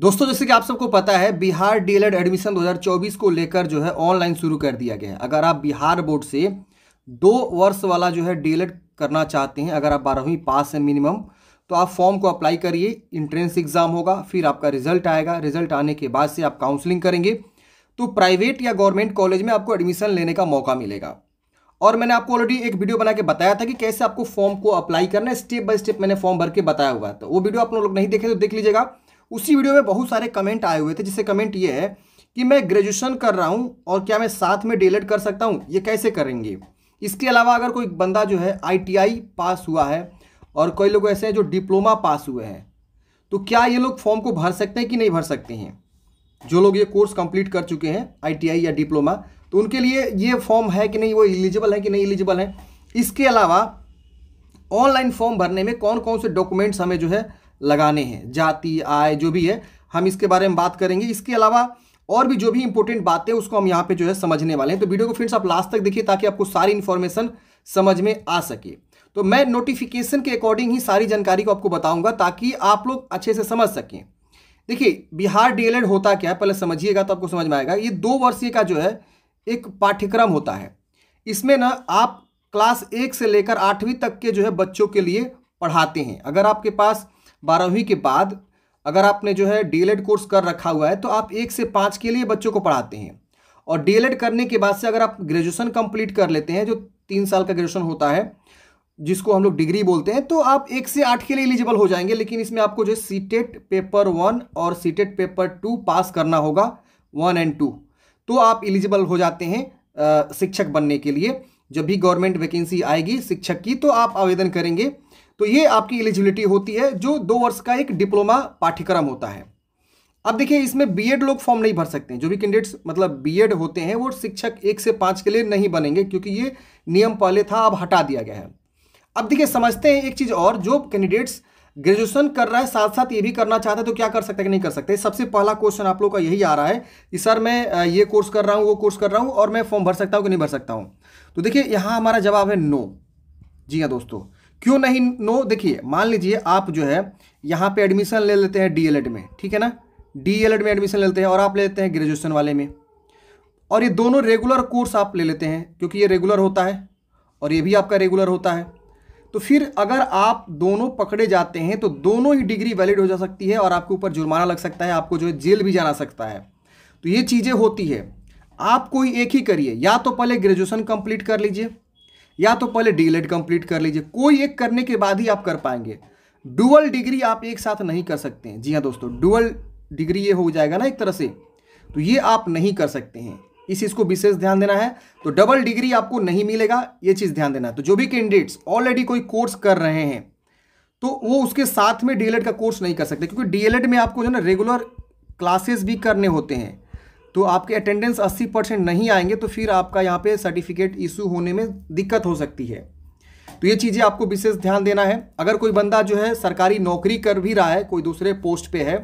दोस्तों जैसे कि आप सबको पता है बिहार डीएलएड एडमिशन 2024 को लेकर जो है ऑनलाइन शुरू कर दिया गया है अगर आप बिहार बोर्ड से दो वर्ष वाला जो है डीएलएड करना चाहते हैं अगर आप बारहवीं पास हैं मिनिमम तो आप फॉर्म को अप्लाई करिए इंट्रेंस एग्ज़ाम होगा फिर आपका रिजल्ट आएगा रिजल्ट आने के बाद से आप काउंसलिंग करेंगे तो प्राइवेट या गवर्नमेंट कॉलेज में आपको एडमिशन लेने का मौका मिलेगा और मैंने आपको ऑलरेडी एक वीडियो बना के बताया था कि कैसे आपको फॉर्म को अप्लाई करना है स्टेप बाय स्टेप मैंने फॉर्म भर के बताया हुआ है तो वो वीडियो आप लोग नहीं देखे तो देख लीजिएगा उसी वीडियो में बहुत सारे कमेंट आए हुए थे जिससे कमेंट ये है कि मैं ग्रेजुएशन कर रहा हूँ और क्या मैं साथ में डी e कर सकता हूँ ये कैसे करेंगे इसके अलावा अगर कोई बंदा जो है आईटीआई पास हुआ है और कई लोग ऐसे हैं जो डिप्लोमा पास हुए हैं तो क्या ये लोग फॉर्म को भर सकते हैं कि नहीं भर सकते हैं जो लोग ये कोर्स कंप्लीट कर चुके हैं आईटीआई या डिप्लोमा तो उनके लिए ये फॉर्म है कि नहीं वो एलिजिबल है कि नहीं एलिजिबल है इसके अलावा ऑनलाइन फॉर्म भरने में कौन कौन से डॉक्यूमेंट्स हमें जो है लगाने हैं जाति आय जो भी है हम इसके बारे में बात करेंगे इसके अलावा और भी जो भी इंपॉर्टेंट बातें उसको हम यहाँ पे जो है समझने वाले हैं तो वीडियो को फ्रेंड्स आप लास्ट तक देखिए ताकि आपको सारी इन्फॉर्मेशन समझ में आ सके तो मैं नोटिफिकेशन के अकॉर्डिंग ही सारी जानकारी को आपको बताऊंगा ताकि आप लोग अच्छे से समझ सकें देखिए बिहार डीएलएड होता क्या है पहले समझिएगा तो आपको समझ में आएगा ये दो वर्षीय का जो है एक पाठ्यक्रम होता है इसमें ना आप क्लास एक से लेकर आठवीं तक के जो है बच्चों के लिए पढ़ाते हैं अगर आपके पास बारहवीं के बाद अगर आपने जो है डी कोर्स e कर रखा हुआ है तो आप एक से पाँच के लिए बच्चों को पढ़ाते हैं और डी e करने के बाद से अगर आप ग्रेजुएशन कंप्लीट कर लेते हैं जो तीन साल का ग्रेजुएशन होता है जिसको हम लोग डिग्री बोलते हैं तो आप एक से आठ के लिए एलिजिबल हो जाएंगे लेकिन इसमें आपको जो है सीटेट पेपर वन और सीटेट पेपर टू पास करना होगा वन एंड टू तो आप एलिजिबल हो जाते हैं शिक्षक बनने के लिए जब भी गवर्नमेंट वैकेंसी आएगी शिक्षक की तो आप आवेदन करेंगे तो ये आपकी एलिजिबिलिटी होती है जो दो वर्ष का एक डिप्लोमा पाठ्यक्रम होता है अब देखिए इसमें बीएड लोग फॉर्म नहीं भर सकते हैं जो भी कैंडिडेट्स मतलब बीएड होते हैं वो शिक्षक एक से पाँच के लिए नहीं बनेंगे क्योंकि ये नियम पहले था अब हटा दिया गया है अब देखिए समझते हैं एक चीज़ और जो कैंडिडेट्स ग्रेजुएशन कर रहा है साथ साथ ये भी करना चाहता है तो क्या कर सकते हैं नहीं कर सकते सबसे पहला क्वेश्चन आप लोग का यही आ रहा है कि सर मैं ये कोर्स कर रहा हूँ वो कोर्स कर रहा हूँ और मैं फॉर्म भर सकता हूँ कि नहीं भर सकता हूँ तो देखिए यहाँ हमारा जवाब है नो जी हाँ दोस्तों क्यों नहीं नो देखिए मान लीजिए आप जो है यहाँ पे एडमिशन ले लेते हैं डीएलएड में ठीक है ना डीएलएड में एडमिशन लेते हैं और आप ले लेते हैं ग्रेजुएशन वाले में और ये दोनों रेगुलर कोर्स आप ले लेते हैं क्योंकि ये रेगुलर होता है और ये भी आपका रेगुलर होता है तो फिर अगर आप दोनों पकड़े जाते हैं तो दोनों ही डिग्री वैलिड हो जा सकती है और आपके ऊपर जुर्माना लग सकता है आपको जो है जेल भी जाना सकता है तो ये चीज़ें होती है आप कोई एक ही करिए या तो पहले ग्रेजुएशन कंप्लीट कर लीजिए या तो पहले डी एड कंप्लीट कर लीजिए कोई एक करने के बाद ही आप कर पाएंगे डुअल डिग्री आप एक साथ नहीं कर सकते हैं जी हाँ दोस्तों डुअल डिग्री ये हो जाएगा ना एक तरह से तो ये आप नहीं कर सकते हैं इस चीज़ को विशेष ध्यान देना है तो डबल डिग्री आपको नहीं मिलेगा ये चीज़ ध्यान देना है तो जो भी कैंडिडेट्स ऑलरेडी कोई कोर्स कर रहे हैं तो वो उसके साथ में डी e का कोर्स नहीं कर सकते क्योंकि डी e में आपको जो है ना रेगुलर क्लासेस भी करने होते हैं तो आपके अटेंडेंस 80 परसेंट नहीं आएंगे तो फिर आपका यहाँ पे सर्टिफिकेट इशू होने में दिक्कत हो सकती है तो ये चीज़ें आपको विशेष ध्यान देना है अगर कोई बंदा जो है सरकारी नौकरी कर भी रहा है कोई दूसरे पोस्ट पर है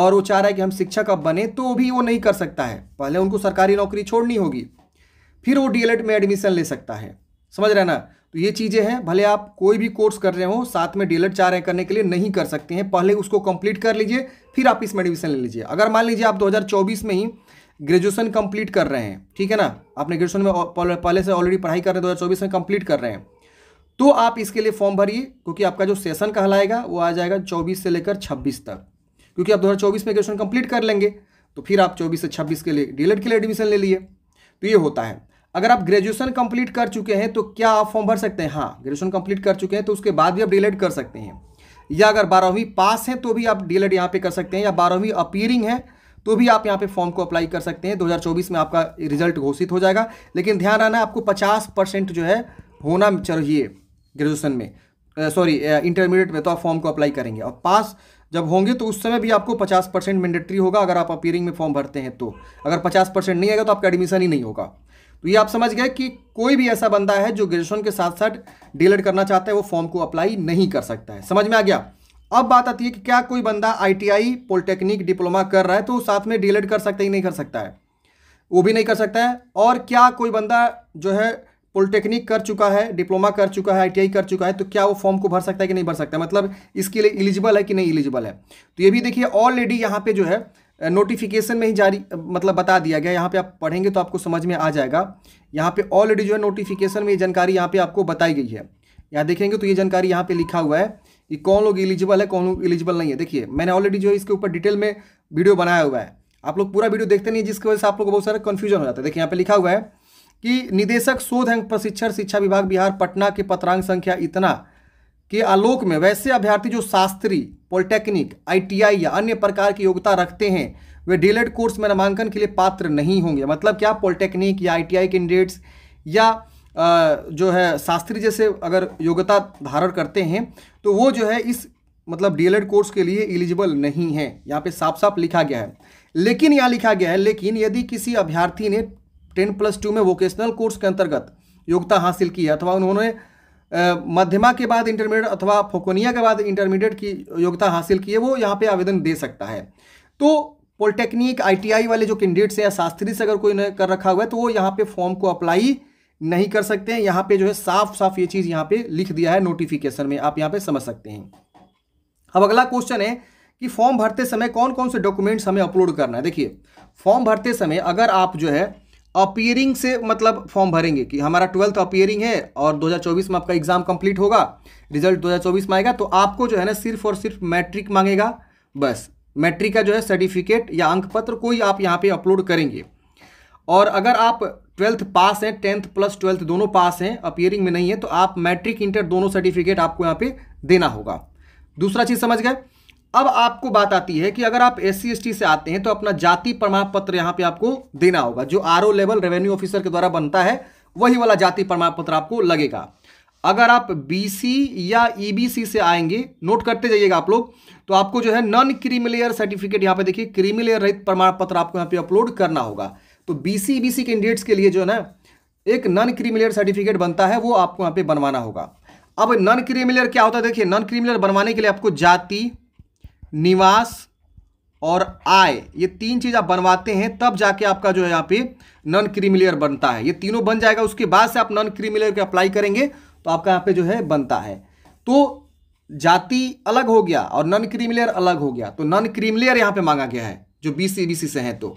और वो चाह रहा है कि हम शिक्षक अब बने तो भी वो नहीं कर सकता है पहले उनको सरकारी नौकरी छोड़नी होगी फिर वो डी में एडमिशन ले सकता है समझ रहे ना तो ये चीज़ें हैं भले आप कोई भी कोर्स कर रहे हो साथ में डीएलएड चाह रहे करने के लिए नहीं कर सकते हैं पहले उसको कंप्लीट कर लीजिए फिर आप इसमें एडमिशन ले लीजिए अगर मान लीजिए आप 2024 में ही ग्रेजुएशन कंप्लीट कर रहे हैं ठीक है ना आपने ग्रेजुएशन में पहले से ऑलरेडी पढ़ाई कर रहे हैं दो में कंप्लीट कर रहे हैं तो आप इसके लिए फॉर्म भरिए क्योंकि आपका जो सेशन कहलाएगा वो आ जाएगा चौबीस से लेकर छब्बीस तक क्योंकि आप 2024 में ग्रेजुएशन कंप्लीट कर लेंगे तो फिर आप चौबीस से छब्बीस के लिए डी e के लिए एडमिशन ले लिए तो ये होता है अगर आप ग्रेजुएशन कंप्लीट कर चुके हैं तो क्या आप फॉर्म भर सकते हैं हाँ ग्रेजुएशन कंप्लीट कर चुके हैं तो उसके बाद भी आप डीलेट e कर सकते हैं या अगर बारहवीं पास हैं तो भी आप डीलेट e यहाँ पे कर सकते हैं या बारहवीं अपियरिंग है तो भी आप यहाँ पे फॉर्म को अप्लाई कर सकते हैं 2024 में आपका रिजल्ट घोषित हो जाएगा लेकिन ध्यान रहना आपको 50 परसेंट जो है होना चाहिए ग्रेजुएशन में सॉरी इंटरमीडिएट में तो आप फॉर्म को अप्लाई करेंगे और पास जब होंगे तो उस समय भी आपको 50 परसेंट मैंडेटरी होगा अगर आप अपीयरिंग में फॉर्म भरते हैं तो अगर 50 परसेंट नहीं आएगा तो आपका एडमिशन ही नहीं होगा तो ये आप समझ गए कि कोई भी ऐसा बंदा है जो ग्रेजुएशन के साथ साथ डिलेट करना चाहता है वो फॉर्म को अप्लाई नहीं कर सकता है समझ में आ गया अब बात आती है कि क्या कोई बंदा आईटीआई पॉलिटेक्निक डिप्लोमा कर रहा है तो साथ में डीएलएड कर सकता ही नहीं कर सकता है वो भी नहीं कर सकता है और क्या कोई बंदा जो है पॉलिटेक्निक कर चुका है डिप्लोमा कर चुका है आईटीआई कर चुका है तो क्या वो फॉर्म को भर सकता है कि नहीं भर सकता मतलब इसके लिए इलिजिबल है कि नहीं एलिजिबल है तो ये भी देखिए ऑलरेडी यहाँ पे जो है नोटिफिकेशन में ही जारी मतलब बता दिया गया यहाँ पे आप पढ़ेंगे तो आपको समझ में आ जाएगा यहाँ पे ऑलरेडी जो है नोटिफिकेशन में ये जानकारी यहाँ पे आपको बताई गई है यहाँ देखेंगे तो ये जानकारी यहाँ पे लिखा हुआ है कि कौन लोग एलिजिबल है कौन लोग एलिजिबल नहीं है देखिए मैंने ऑलरेडी जो है इसके ऊपर डिटेल में वीडियो बनाया हुआ है आप लोग पूरा वीडियो देखते नहीं है जिसकी वजह से आप लोग को बहुत सारा कन्फ्यूजन हो जाता है देखिए यहाँ पे लिखा हुआ है कि निदेशक शोध एवं प्रशिक्षण शिक्षा विभाग बिहार पटना के पत्रांक संख्या इतना के आलोक में वैसे अभ्यर्थी जो शास्त्री पॉलिटेक्निक आईटीआई या अन्य प्रकार की योग्यता रखते हैं वे डीलेड कोर्स में नामांकन के लिए पात्र नहीं होंगे मतलब क्या पॉलिटेक्निक या आईटीआई कैंडिडेट्स या जो है शास्त्री जैसे अगर योग्यता धारण करते हैं तो वो जो है इस मतलब डीएलएड कोर्स के लिए एलिजिबल नहीं है यहाँ पे साफ साफ लिखा गया है लेकिन यहाँ लिखा गया है लेकिन यदि किसी अभ्यर्थी ने टेन प्लस टू में वोकेशनल कोर्स के अंतर्गत योग्यता हासिल की अथवा उन्होंने मध्यमा के बाद इंटरमीडिएट अथवा फोकोनिया के बाद इंटरमीडिएट की योग्यता हासिल की है वो यहाँ पर आवेदन दे सकता है तो पॉलिटेक्निक आईटीआई वाले जो कैंडिडेट्स हैं या शास्त्री से अगर कोई ने कर रखा हुआ है तो वो यहाँ पे फॉर्म को अप्लाई नहीं कर सकते हैं यहाँ पे जो है साफ साफ ये चीज़ यहाँ पे लिख दिया है नोटिफिकेशन में आप यहाँ पे समझ सकते हैं अब अगला क्वेश्चन है कि फॉर्म भरते समय कौन कौन से डॉक्यूमेंट्स हमें अपलोड करना है देखिए फॉर्म भरते समय अगर आप जो है अपियरिंग से मतलब फॉर्म भरेंगे कि हमारा ट्वेल्थ अपियरिंग है और 2024 में आपका एग्जाम कंप्लीट होगा रिजल्ट 2024 में आएगा तो आपको जो है ना सिर्फ और सिर्फ मैट्रिक मांगेगा बस मैट्रिक का जो है सर्टिफिकेट या अंक पत्र कोई आप यहाँ पे अपलोड करेंगे और अगर आप ट्वेल्थ पास हैं टेंथ प्लस ट्वेल्थ दोनों पास हैं अपियरिंग में नहीं है तो आप मैट्रिक इंटर दोनों सर्टिफिकेट आपको यहाँ पे देना होगा दूसरा चीज़ समझ गए अब आपको बात आती है कि अगर आप एस सी से आते हैं तो अपना जाति प्रमाण पत्र यहाँ पे आपको देना होगा जो आर लेवल रेवेन्यू ऑफिसर के द्वारा बनता है वही वाला जाति प्रमाण पत्र आपको लगेगा अगर आप बी या ई e से आएंगे नोट करते जाइएगा आप लोग तो आपको जो है नॉन क्रीमिलेयर सर्टिफिकेट यहाँ पे देखिए क्रीमिलेयर रहित प्रमाण पत्र आपको यहाँ पे अपलोड करना होगा तो बीसीबीसी कैंडिडेट्स के लिए जो है ना एक नॉन क्रीमिलियर सर्टिफिकेट बनता है वो आपको यहाँ पे बनवाना होगा अब नॉन क्रीमिलियर क्या होता है देखिए नॉन क्रीमिलियर बनवाने के लिए आपको जाति निवास और आय ये तीन चीज़ आप बनवाते हैं तब जाके आपका जो है यहाँ पे नॉन क्रीमिलियर बनता है ये तीनों बन जाएगा उसके बाद से आप नॉन क्रीमिलियर के अप्लाई करेंगे तो आपका यहाँ पे जो है बनता है तो जाति अलग हो गया और नॉन क्रीमिलियर अलग हो गया तो नॉन क्रीमिलियर यहाँ पे मांगा गया है जो बी से हैं तो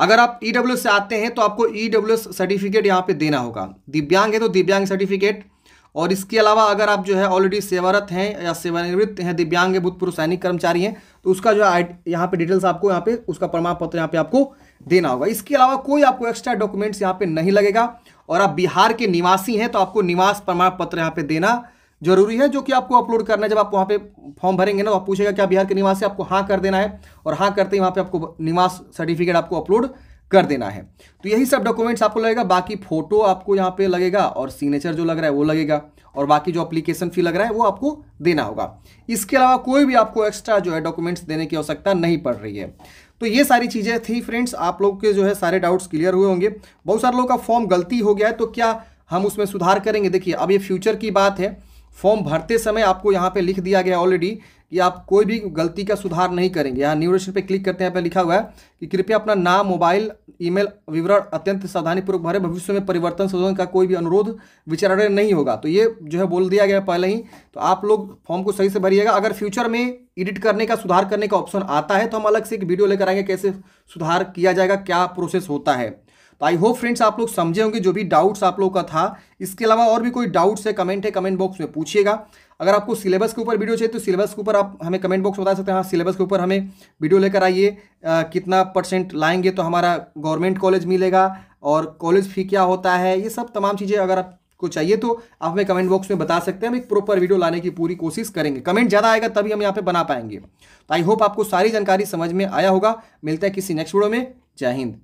अगर आप ई e से आते हैं तो आपको ई e सर्टिफिकेट यहाँ पे देना होगा दिव्यांग है तो दिव्यांग सर्टिफिकेट और इसके अलावा अगर आप जो है ऑलरेडी सेवारत हैं या सेवानिवृत्त हैं दिव्यांग है भूतपूर्व सैनिक कर्मचारी हैं तो उसका जो है यहाँ पे डिटेल्स आपको यहाँ पे उसका प्रमाण पत्र यहाँ पे आपको देना होगा इसके अलावा कोई आपको एक्स्ट्रा डॉक्यूमेंट्स यहाँ पे नहीं लगेगा और आप बिहार के निवासी हैं तो आपको निवास प्रमाण पत्र यहाँ पे देना जरूरी है जो कि आपको अपलोड करना है जब आप वहाँ पे फॉर्म भरेंगे ना तो आप पूछेगा क्या बिहार के निवास आपको हाँ कर देना है और हाँ करते ही वहाँ पे आपको निवास सर्टिफिकेट आपको अपलोड कर देना है तो यही सब डॉक्यूमेंट्स आपको लगेगा बाकी फोटो आपको यहाँ पे लगेगा और सिग्नेचर जो लग रहा है वो लगेगा और बाकी जो अप्लीकेशन फी लग रहा है वो आपको देना होगा इसके अलावा कोई भी आपको एक्स्ट्रा जो है डॉक्यूमेंट्स देने की आवश्यकता नहीं पड़ रही है तो ये सारी चीज़ें थी फ्रेंड्स आप लोग के जो है सारे डाउट्स क्लियर हुए होंगे बहुत सारे लोगों का फॉर्म गलती हो गया है तो क्या हम उसमें सुधार करेंगे देखिए अब ये फ्यूचर की बात है फॉर्म भरते समय आपको यहाँ पे लिख दिया गया ऑलरेडी कि आप कोई भी गलती का सुधार नहीं करेंगे यहाँ न्यूरेशन पे क्लिक करते हैं यहाँ पे लिखा हुआ है कि कृपया अपना नाम मोबाइल ईमेल विवरण अत्यंत सावधानीपूर्वक भरे भविष्य में परिवर्तन शोधन का कोई भी अनुरोध विचारण नहीं होगा तो ये जो है बोल दिया गया पहले ही तो आप लोग फॉर्म को सही से भरिएगा अगर फ्यूचर में एडिट करने का सुधार करने का ऑप्शन आता है तो हम अलग से एक वीडियो लेकर आएंगे कैसे सुधार किया जाएगा क्या प्रोसेस होता है तो आई होप फ्रेंड्स आप लोग समझे होंगे जो भी डाउट्स आप लोग का था इसके अलावा और भी कोई डाउट्स है कमेंट है कमेंट बॉक्स में पूछिएगा अगर आपको सिलेबस के ऊपर वीडियो चाहिए तो सिलेबस के ऊपर आप हमें कमेंट बॉक्स बता सकते हैं हाँ सिलेबस के ऊपर हमें वीडियो लेकर आइए कितना परसेंट लाएंगे तो हमारा गवर्नमेंट कॉलेज मिलेगा और कॉलेज फी क्या होता है ये सब तमाम चीज़ें अगर आपको चाहिए तो आप हमें कमेंट बॉक्स में बता सकते हैं हम एक प्रॉपर वीडियो लाने की पूरी कोशिश करेंगे कमेंट ज़्यादा आएगा तभी हम यहाँ पर बना पाएंगे तो आई होप आपको सारी जानकारी समझ में आया होगा मिलता है किसी नेक्स्ट वीडियो में जय हिंद